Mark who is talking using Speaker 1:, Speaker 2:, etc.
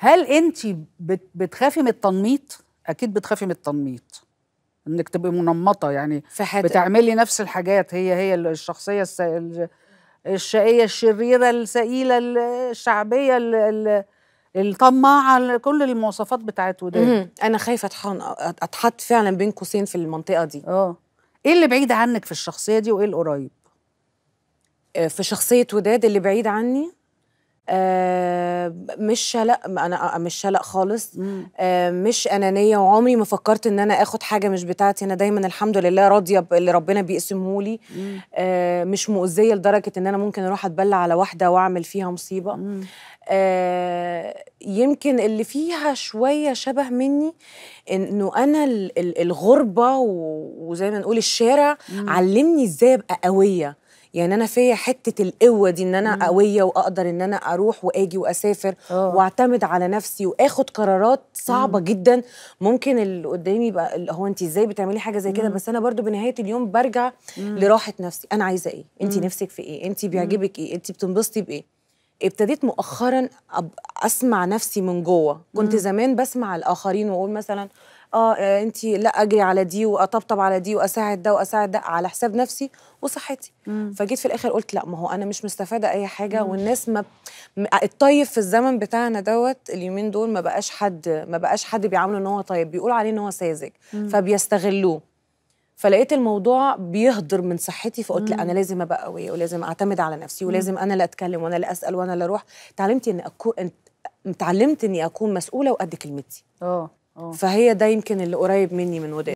Speaker 1: هل انت بتخافي من التنميط اكيد بتخافي من التنميط انك تبقي منمطه يعني فحت... بتعملي نفس الحاجات هي هي الشخصيه الس... الشقيه الشريره السائله الشعبيه ال... ال... الطماعه كل المواصفات بتاعت وداد انا خايفه اتحن اتحط فعلا بين قوسين في المنطقه دي اه ايه اللي بعيد عنك في الشخصيه دي وايه القريب
Speaker 2: آه، في شخصيه وداد اللي بعيد عني آه، مش شلق انا آه، مش شلق خالص آه، مش انانيه وعمري ما فكرت ان انا اخد حاجه مش بتاعتي انا دايما الحمد لله راضيه باللي ربنا بيقسمه لي مش مؤذيه لدرجه ان انا ممكن اروح اتبلى على واحده واعمل فيها مصيبه يمكن اللي فيها شويه شبه مني انه انا الغربه وزي ما نقول الشارع علمني ازاي ابقى قويه يعني انا فيا حته القوه دي ان انا مم. قويه واقدر ان انا اروح واجي واسافر أوه. واعتمد على نفسي واخد قرارات صعبه مم. جدا ممكن اللي قدامي يبقى اللي هو انت ازاي بتعملي حاجه زي كده بس انا برضو بنهايه اليوم برجع مم. لراحه نفسي انا عايزه ايه انت نفسك في ايه انت بيعجبك ايه انت بتنبسطي بايه ابتديت مؤخرا اسمع نفسي من جوه كنت مم. زمان بسمع الاخرين واقول مثلا آه،, اه انت لا اجري على دي واطبطب على دي واساعد ده واساعد ده على حساب نفسي وصحتي مم. فجيت في الاخر قلت لا ما هو انا مش مستفاده اي حاجه مم. والناس ما الطيب في الزمن بتاعنا دوت اليومين دول ما بقاش حد ما بقاش حد بيعامله ان هو طيب بيقول عليه ان هو ساذج فبيستغلوه فلقيت الموضوع بيهدر من صحتي فقلت لا انا لازم ابقى قويه ولازم اعتمد على نفسي ولازم انا اللي اتكلم وانا اللي اسال وانا اللي اروح تعلمت ان اكون اتعلمت اني اكون مسؤوله وقد كلمتي آه،, اه فهي ده يمكن اللي قريب مني من وداد